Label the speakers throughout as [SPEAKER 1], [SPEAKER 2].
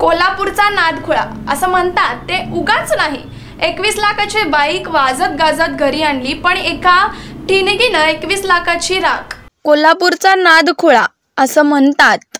[SPEAKER 1] कोल्हापूरचा नादखुळा असं म्हणतात ते उगाच नाही एकवीस लाखाची बाईक वाजत गाजत घरी आणली पण एका ठिणगीनं एकवीस लाखाची राख कोल्हापूरचा नादखुळा असं म्हणतात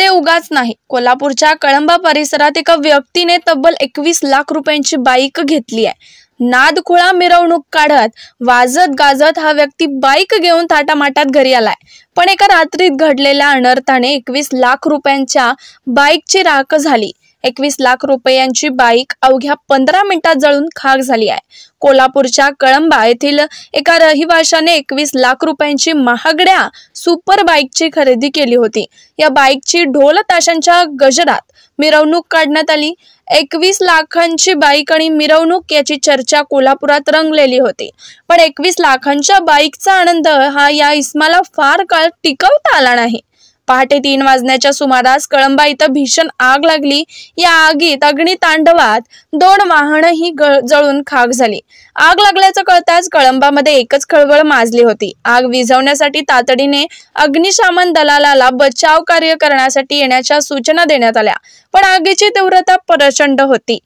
[SPEAKER 1] ते उगाच नाही कोल्हापूरच्या कळंबा परिसरात एका व्यक्तीने तब्बल एकवीस लाख रुपयांची बाईक घेतली आहे नादखुळा मिरवणूक काढत वाजत गाजत हा व्यक्ती बाईक घेऊन थाटामाटात घरी आलाय पण एका रात्रीत घडलेल्या अनर्थाने एकवीस लाख रुपयांच्या बाईकची राख झाली एकवीस लाख रुपयांची बाईक अवघ्या पंधरा मिनिटात जळून खाक झाली आहे कोल्हापूरच्या कळंबा येथील एका रहिवाशाने एकवीस लाख रुपयांची महागड्या सुपर बाईकची खरेदी केली होती या बाईकची ढोल ताशांच्या गजरात मिरवणूक काढण्यात आली एकवीस लाखांची बाईक आणि मिरवणूक याची चर्चा कोल्हापुरात रंगलेली होती पण एकवीस लाखांच्या बाईकचा आनंद हा या इस्माला फार काळ टिकवता आला नाही पहाटे तीन वाजण्याच्या सुमारास कळंबा इथं भीषण आग लागली या आगीत अग्नितांडवात दोन वाहनही जळून खाक झाली आग लागल्याचं कळताच कळंबामध्ये एकच खळबळ माजली होती आग विझवण्यासाठी तातडीने अग्निशामन दलाला बचाव कार्य करण्यासाठी येण्याच्या सूचना देण्यात आल्या पण आगीची तीव्रता प्रचंड होती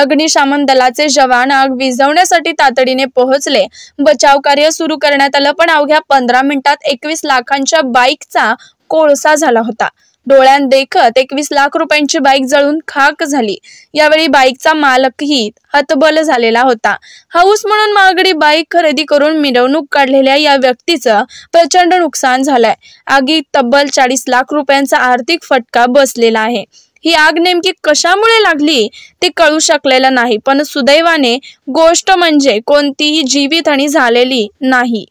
[SPEAKER 1] अग्निशामन दलाचे जवान आग विझवण्यासाठी तातडीने पोहोचले बचाव कार्य सुरू करण्यात आलं पण अवघ्या पंधरा मिनिटात एकवीस लाखांच्या बाईकचा कोळसा झाला होता डोळ्यां देखत एकवीस लाख रुपयांची बाईक जळून खाक झाली यावेळी बाईकचा मालकही हतबल झालेला होता हाऊस म्हणून महागडी बाईक खरेदी करून मिरवणूक काढलेल्या या व्यक्तीचं प्रचंड नुकसान झालंय आगी तब्बल चाळीस लाख रुपयांचा आर्थिक फटका बसलेला आहे ही आग नेमकी कशामुळे लागली ते कळू शकलेलं नाही पण सुदैवाने गोष्ट म्हणजे कोणतीही जीवितहानी झालेली नाही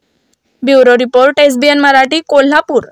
[SPEAKER 1] bureau report SBN Marathi Kolhapur